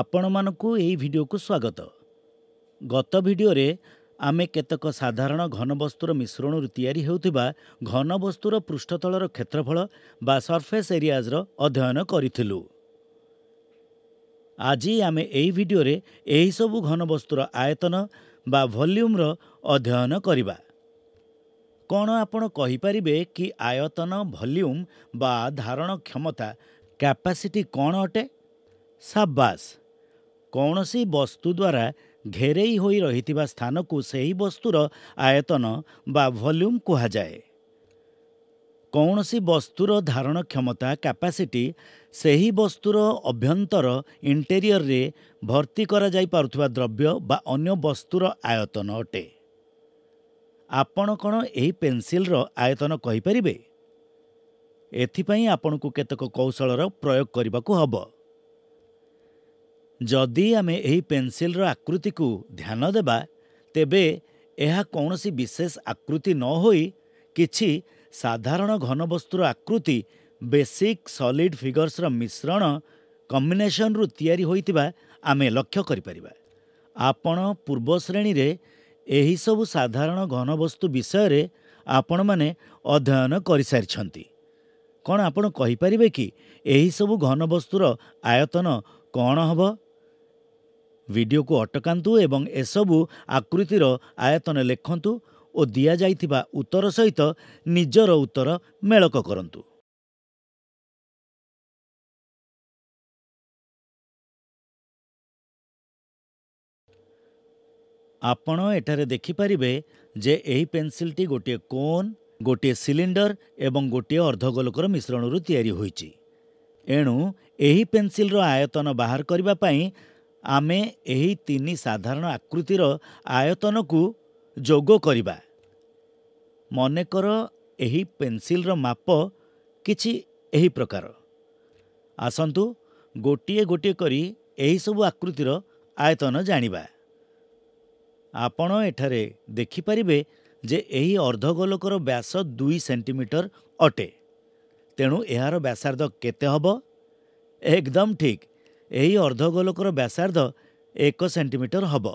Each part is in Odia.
ଆପଣମାନଙ୍କୁ ଏହି ଭିଡ଼ିଓକୁ ସ୍ୱାଗତ ଗତ ଭିଡ଼ିଓରେ ଆମେ କେତେକ ସାଧାରଣ ଘନବସ୍ତୁର ମିଶ୍ରଣରୁ ତିଆରି ହେଉଥିବା ଘନବସ୍ତୁର ପୃଷ୍ଠତଳର କ୍ଷେତ୍ରଫଳ ବା ସର୍ଫେସ୍ ଏରିଆଜ୍ର ଅଧ୍ୟୟନ କରିଥିଲୁ ଆଜି ଆମେ ଏହି ଭିଡ଼ିଓରେ ଏହିସବୁ ଘନବସ୍ତୁର ଆୟତନ ବା ଭଲ୍ୟୁମ୍ର ଅଧ୍ୟୟନ କରିବା କ'ଣ ଆପଣ କହିପାରିବେ କି ଆୟତନ ଭଲ୍ୟୁମ୍ ବା ଧାରଣ କ୍ଷମତା କ୍ୟାପାସିଟି କ'ଣ ଅଟେ ସାବାସ କୌଣସି ବସ୍ତୁ ଦ୍ୱାରା ଘେରେଇ ହୋଇ ରହିଥିବା ସ୍ଥାନକୁ ସେହି ବସ୍ତୁର ଆୟତନ ବା ଭଲ୍ୟୁମ୍ କୁହାଯାଏ କୌଣସି ବସ୍ତୁର ଧାରଣ କ୍ଷମତା କାପାସିଟି ସେହି ବସ୍ତୁର ଅଭ୍ୟନ୍ତର ଇଣ୍ଟେରିୟରରେ ଭର୍ତ୍ତି କରାଯାଇପାରୁଥିବା ଦ୍ରବ୍ୟ ବା ଅନ୍ୟ ବସ୍ତୁର ଆୟତନ ଅଟେ ଆପଣ କ'ଣ ଏହି ପେନ୍ସିଲର ଆୟତନ କହିପାରିବେ ଏଥିପାଇଁ ଆପଣଙ୍କୁ କେତେକ କୌଶଳର ପ୍ରୟୋଗ କରିବାକୁ ହେବ ଯଦି ଆମେ ଏହି ପେନ୍ସିଲ୍ର ଆକୃତିକୁ ଧ୍ୟାନ ଦେବା ତେବେ ଏହା କୌଣସି ବିଶେଷ ଆକୃତି ନ ହୋଇ କିଛି ସାଧାରଣ ଘନବସ୍ତୁର ଆକୃତି ବେସିକ୍ ସଲିଡ୍ ଫିଗର୍ସର ମିଶ୍ରଣ କମ୍ବିନେସନ୍ରୁ ତିଆରି ହୋଇଥିବା ଆମେ ଲକ୍ଷ୍ୟ କରିପାରିବା ଆପଣ ପୂର୍ବ ଶ୍ରେଣୀରେ ଏହିସବୁ ସାଧାରଣ ଘନବସ୍ତୁ ବିଷୟରେ ଆପଣମାନେ ଅଧ୍ୟୟନ କରିସାରିଛନ୍ତି କ'ଣ ଆପଣ କହିପାରିବେ କି ଏହିସବୁ ଘନବସ୍ତୁର ଆୟତନ କ'ଣ ହେବ ଭିଡ଼ିଓକୁ ଅଟକାନ୍ତୁ ଏବଂ ଏସବୁ ଆକୃତିର ଆୟତନ ଲେଖନ୍ତୁ ଓ ଦିଆଯାଇଥିବା ଉତ୍ତର ସହିତ ନିଜର ଉତ୍ତର ମେଳକ କରନ୍ତୁ ଆପଣ ଏଠାରେ ଦେଖିପାରିବେ ଯେ ଏହି ପେନ୍ସିଲ୍ଟି ଗୋଟିଏ କୋନ୍ ଗୋଟିଏ ସିଲିଣ୍ଡର ଏବଂ ଗୋଟିଏ ଅର୍ଦ୍ଧଗୋଲକର ମିଶ୍ରଣରୁ ତିଆରି ହୋଇଛି ଏଣୁ ଏହି ପେନ୍ସିଲ୍ର ଆୟତନ ବାହାର କରିବା ପାଇଁ ଆମେ ଏହି ତିନି ସାଧାରଣ ଆକୃତିର ଆୟତନକୁ ଯୋଗ କରିବା ମନେକର ଏହି ପେନ୍ସିଲର ମାପ କିଛି ଏହି ପ୍ରକାର ଆସନ୍ତୁ ଗୋଟିଏ ଗୋଟିଏ କରି ଏହିସବୁ ଆକୃତିର ଆୟତନ ଜାଣିବା ଆପଣ ଏଠାରେ ଦେଖିପାରିବେ ଯେ ଏହି ଅର୍ଦ୍ଧଗୋଲକର ବ୍ୟାସ ଦୁଇ ସେଣ୍ଟିମିଟର ଅଟେ ତେଣୁ ଏହାର ବ୍ୟାସାର୍ଦ୍ଧ କେତେ ହେବ ଏକଦମ୍ ଠିକ୍ ଏହି ଅର୍ଦ୍ଧଗୋଲକର ବ୍ୟାସାର୍ଦ୍ଧ ଏକ ସେଣ୍ଟିମିଟର ହେବ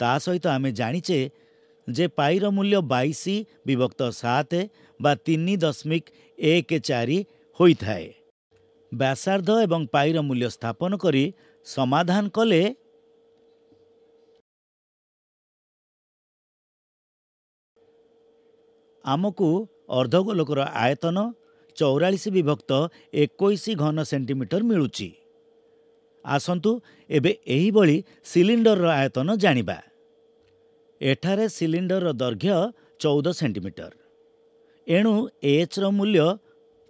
ତା ସହିତ ଆମେ ଜାଣିଛେ ଯେ ପାଇର ମୂଲ୍ୟ ବାଇଶ ବିଭକ୍ତ ସାତ ବା ତିନି ଦଶମିକ ଏକ ଚାରି ହୋଇଥାଏ ବ୍ୟାସାର୍ଦ୍ଧ ଏବଂ ପାଇର ମୂଲ୍ୟ ସ୍ଥାପନ କରି ସମାଧାନ କଲେ ଆମକୁ ଅର୍ଦ୍ଧଗୋଲକର ଆୟତନ ଚଉରାଳିଶ ବିଭକ୍ତ ଏକୋଇଶ ଘନ ସେଣ୍ଟିମିଟର ମିଳୁଛି ଆସନ୍ତୁ ଏବେ ଏହିଭଳି ସିଲିଣ୍ଡରର ଆୟତନ ଜାଣିବା ଏଠାରେ ସିଲିଣ୍ଡରର ଦୈର୍ଘ୍ୟ ଚଉଦ ସେଣ୍ଟିମିଟର ଏଣୁ ଏଚ୍ର ମୂଲ୍ୟ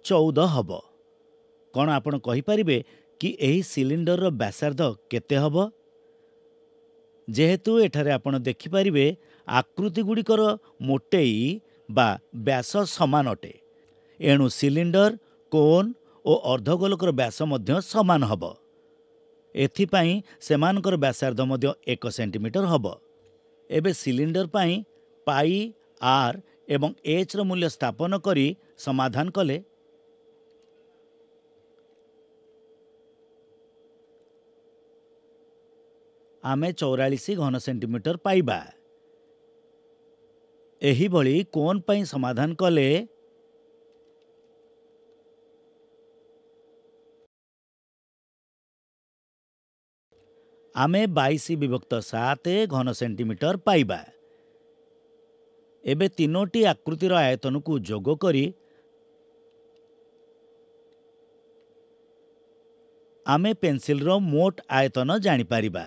ଚଉଦ ହେବ କ'ଣ ଆପଣ କହିପାରିବେ କି ଏହି ସିଲିଣ୍ଡରର ବ୍ୟାସାର୍ଦ୍ଧ କେତେ ହେବ ଯେହେତୁ ଏଠାରେ ଆପଣ ଦେଖିପାରିବେ ଆକୃତିଗୁଡ଼ିକର ମୋଟେଇ ବା ବ୍ୟାସ ସମାନ ଅଟେ ଏଣୁ ସିଲିଣ୍ଡର କୋନ୍ ଓ ଅର୍ଦ୍ଧଗୋଲକର ବ୍ୟାସ ମଧ୍ୟ ସମାନ ହେବ ଏଥିପାଇଁ ସେମାନଙ୍କର ବ୍ୟାସାର୍ଦ୍ଧ ମଧ୍ୟ ଏକ ସେଣ୍ଟିମିଟର ହେବ ଏବେ ସିଲିଣ୍ଡର ପାଇଁ ପାଇ ଆର୍ ଏବଂ ଏଚ୍ର ମୂଲ୍ୟ ସ୍ଥାପନ କରି ସମାଧାନ କଲେ ଆମେ ଚଉରାଳିଶ ଘନ ସେଣ୍ଟିମିଟର ପାଇବା ଏହିଭଳି କୋନ୍ ପାଇଁ ସମାଧାନ କଲେ ଆମେ ବାଇଶ ବିଭକ୍ତ ସାତ ଘନ ସେଣ୍ଟିମିଟର ପାଇବା ଏବେ ତିନୋଟି ଆକୃତିର ଆୟତନକୁ ଯୋଗ କରି ଆମେ ପେନ୍ସିଲର ମୋଟ ଆୟତନ ଜାଣିପାରିବା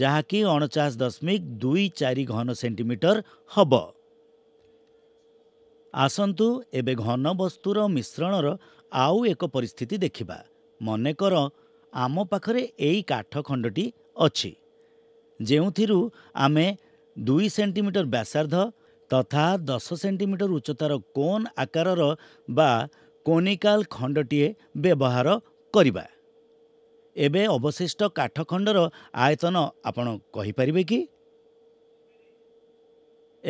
ଯାହାକି ଅଣଚାଶ ଦଶମିକ ଦୁଇ ଚାରି ଘନ ସେଣ୍ଟିମିଟର ହେବ ଆସନ୍ତୁ ଏବେ ଘନ ବସ୍ତୁର ମିଶ୍ରଣର ଆଉ ଏକ ପରିସ୍ଥିତି ଦେଖିବା ମନେକର ଆମ ପାଖରେ ଏଇ କାଠ ଖଣ୍ଡଟି ଅଛି ଯେଉଁଥିରୁ ଆମେ ଦୁଇ ସେଣ୍ଟିମିଟର ବ୍ୟାସାର୍ଦ୍ଧ ତଥା ଦଶ ସେଣ୍ଟିମିଟର ଉଚ୍ଚତାର କୋନ୍ ଆକାରର ବା କୋନିକାଲ ଖଣ୍ଡଟିଏ ବ୍ୟବହାର କରିବା ଏବେ ଅବଶିଷ୍ଟ କାଠଖଣ୍ଡର ଆୟତନ ଆପଣ କହିପାରିବେ କି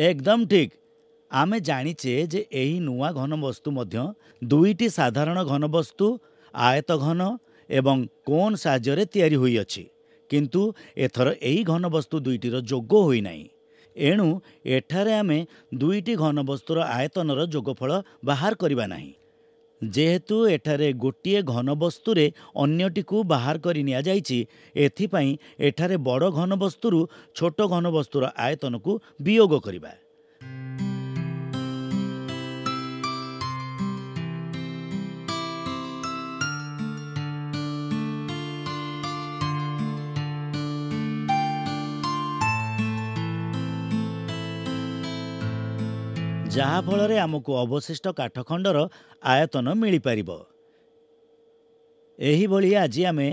ଏକଦମ ଠିକ୍ ଆମେ ଜାଣିଛେ ଯେ ଏହି ନୂଆ ଘନବସ୍ତୁ ମଧ୍ୟ ଦୁଇଟି ସାଧାରଣ ଘନବସ୍ତୁ ଆୟତ ଘନ ଏବଂ କୋନ୍ ସାହାଯ୍ୟରେ ତିଆରି ହୋଇଅଛି କିନ୍ତୁ ଏଥର ଏହି ଘନବସ୍ତୁ ଦୁଇଟିର ଯୋଗ ହୋଇନାହିଁ ଏଣୁ ଏଠାରେ ଆମେ ଦୁଇଟି ଘନବସ୍ତୁର ଆୟତନର ଯୋଗଫଳ ବାହାର କରିବା ନାହିଁ ଯେହେତୁ ଏଠାରେ ଗୋଟିଏ ଘନବସ୍ତୁରେ ଅନ୍ୟଟିକୁ ବାହାର କରି ନିଆଯାଇଛି ଏଥିପାଇଁ ଏଠାରେ ବଡ଼ ଘନବସ୍ତୁରୁ ଛୋଟ ଘନବସ୍ତୁର ଆୟତନକୁ ବିୟୋଗ କରିବା ଯାହାଫଳରେ ଆମକୁ ଅବଶିଷ୍ଟ କାଠଖଣ୍ଡର ଆୟତନ ମିଳିପାରିବ ଏହିଭଳି ଆଜି ଆମେ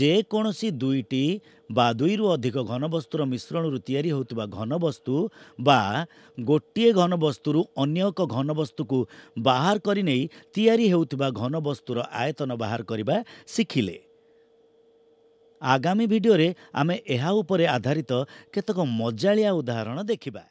ଯେକୌଣସି ଦୁଇଟି ବା ଦୁଇରୁ ଅଧିକ ଘନବସ୍ତୁର ମିଶ୍ରଣରୁ ତିଆରି ହେଉଥିବା ଘନବସ୍ତୁ ବା ଗୋଟିଏ ଘନବସ୍ତୁରୁ ଅନ୍ୟ ଏକ ଘନବସ୍ତୁକୁ ବାହାର କରିନେଇ ତିଆରି ହେଉଥିବା ଘନବସ୍ତୁର ଆୟତନ ବାହାର କରିବା ଶିଖିଲେ ଆଗାମୀ ଭିଡ଼ିଓରେ ଆମେ ଏହା ଉପରେ ଆଧାରିତ କେତେକ ମଜାଳିଆ ଉଦାହରଣ ଦେଖିବା